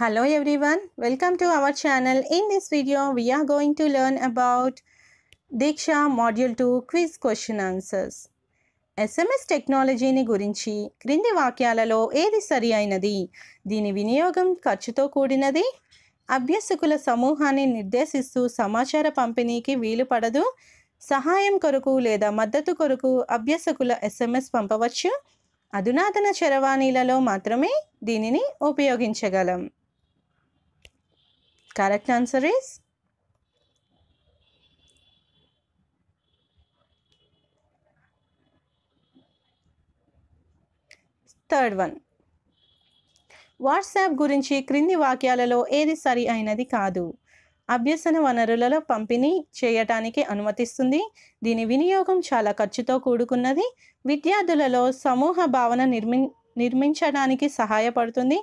hello everyone, welcome to our channel in this video we are going to learn about Diksha Module 2 quiz question answers SMS టెక్నాలజీని గురించి క్రింది వాక్యాలలో ఏది సరి అయినది దీని వినియోగం ఖర్చుతో కూడినది అభ్యసకుల సమూహాన్ని నిర్దేశిస్తూ సమాచార పంపిణీకి వీలు పడదు సహాయం కొరకు లేదా మద్దతు కొరకు అభ్యసకుల ఎస్ఎంఎస్ పంపవచ్చు అధునాతన చరవాణీలలో మాత్రమే దీనిని ఉపయోగించగలం Correct answer is third one WhatsApp గురించి క్రింది వాక్యాలలో ఏది సరి అయినది కాదు అభ్యసన వనరులలో పంపిణీ చేయటానికి అనుమతిస్తుంది దీని వినియోగం చాలా ఖర్చుతో కూడుకున్నది విద్యార్థులలో సమూహ భావన నిర్మి నిర్మించడానికి సహాయపడుతుంది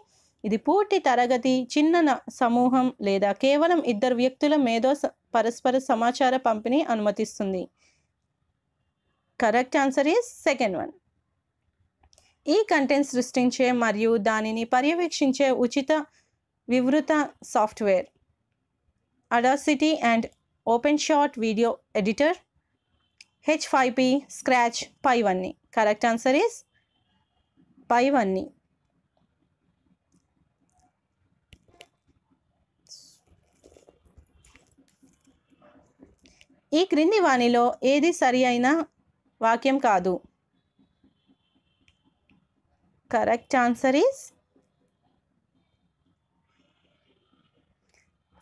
ఇది పూర్తి తరగతి చిన్న సమూహం లేదా కేవలం ఇద్దరు వ్యక్తుల మేధో పరస్పర సమాచార పంపిణీ అనుమతిస్తుంది correct answer is second one ఈ కంటెంట్ సృష్టించే మరియు దానిని పర్యవేక్షించే ఉచిత వివృత software Audacity and OpenShot video editor H five P Scratch పై వన్ని కరెక్ట్ ఆన్సర్ ఈస్ పై వన్ని ఈ క్రింది వాణిలో ఏది సరి అయిన వాక్యం కాదు correct answer is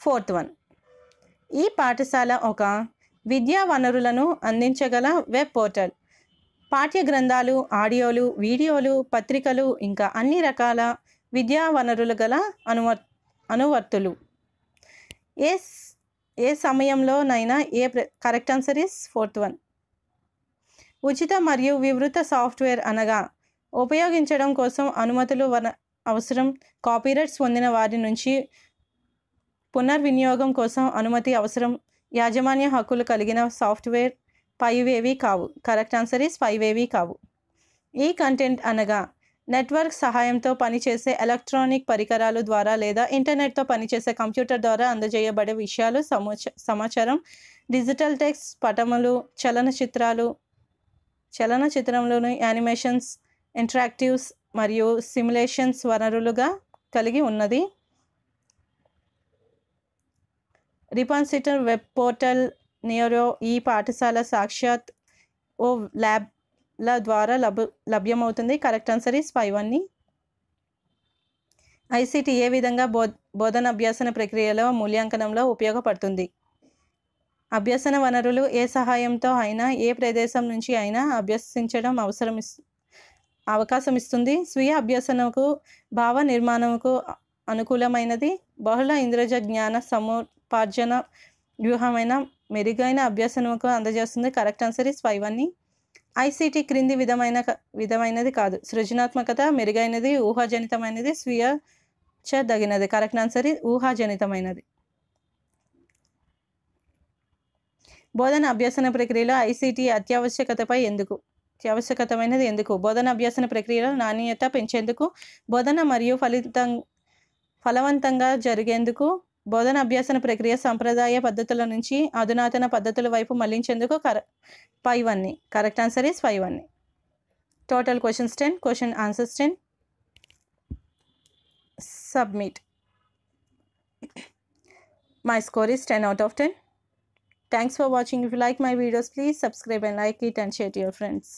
fourth one ఈ పాఠశాల ఒక విద్యా వనరులను అందించగల వెబ్ పోర్టల్ పాఠ్య గ్రంథాలు ఆడియోలు వీడియోలు పత్రికలు ఇంకా అన్ని రకాల విద్యా వనరులు గల అనువర్ అనువర్తులు ఎస్ ఏ సమయంలోనైనా ఏ correct answer is fourth one ఉచిత మరియు వివృత సాఫ్ట్వేర్ అనగా ఉపయోగించడం కోసం అనుమతులు వన అవసరం కాపీరైట్స్ పొందిన వారి నుంచి పునర్వినియోగం కోసం అనుమతి అవసరం యాజమాన్య హక్కులు కలిగిన సాఫ్ట్వేర్ పైవేవి కావు కరెక్ట్ ఆన్సర్ ఇస్ ఏవీ కావు ఈ కంటెంట్ అనగా నెట్వర్క్ సహాయంతో పనిచేసే ఎలక్ట్రానిక్ పరికరాలు ద్వారా లేదా ఇంటర్నెట్తో పనిచేసే కంప్యూటర్ ద్వారా అందజేయబడే విషయాలు సమాచారం డిజిటల్ టెక్స్ట్ పటములు చలనచిత్రాలు చలనచిత్రంలోని యానిమేషన్స్ ఇంటరాక్టివ్స్ మరియు సిమ్యులేషన్స్ వనరులుగా కలిగి ఉన్నది రిపాన్సిటర్ వెబ్ పోర్టల్ నియోరో ఈ పాఠశాల సాక్షాత్ ఓ ల్యాబ్ ల ద్వారా లభ లభ్యమవుతుంది కరెక్ట్ ఆన్సర్ ఈస్ ఫైవ్ అన్ని ఐసీటీ ఏ విధంగా బో బోధన అభ్యాసన ప్రక్రియలో మూల్యాంకనంలో ఉపయోగపడుతుంది అభ్యసన వనరులు ఏ సహాయంతో అయినా ఏ ప్రదేశం నుంచి అయినా అభ్యసించడం అవసరం అవకాశం ఇస్తుంది స్వీయ అభ్యసనకు భావ నిర్మాణంకు అనుకూలమైనది బహుళ ఇంద్రజ జ్ఞాన సముపార్జన వ్యూహమైన మెరుగైన అభ్యసనకు అందజేస్తుంది కరెక్ట్ ఆన్సర్ ఇస్ ఫైవ్ అని ఐసీటీ క్రింది విధమైన విధమైనది కాదు సృజనాత్మకత మెరుగైనది ఊహాజనితమైనది స్వీయ చదగినది కరెక్ట్ ఆన్సర్ ఊహాజనితమైనది బోధన అభ్యసన ప్రక్రియలో ఐసీటీ అత్యావశ్యకతపై ఎందుకు అత్యావశ్యకతమైనది ఎందుకు బోధన అభ్యసన ప్రక్రియలో నాణ్యత పెంచేందుకు బోధన మరియు ఫలితం ఫలవంతంగా జరిగేందుకు బోధన అభ్యాసన ప్రక్రియ సాంప్రదాయ పద్ధతుల నుంచి అధునాతన పద్ధతుల వైపు మళ్లించేందుకు కర ఫైవ్ అన్ని కరెక్ట్ ఆన్సర్ ఈస్ ఫైవ్ అన్ని total questions ten question answers ten submit my score is ten out of ten thanks for watching if like my videos please subscribe and like it and share your friends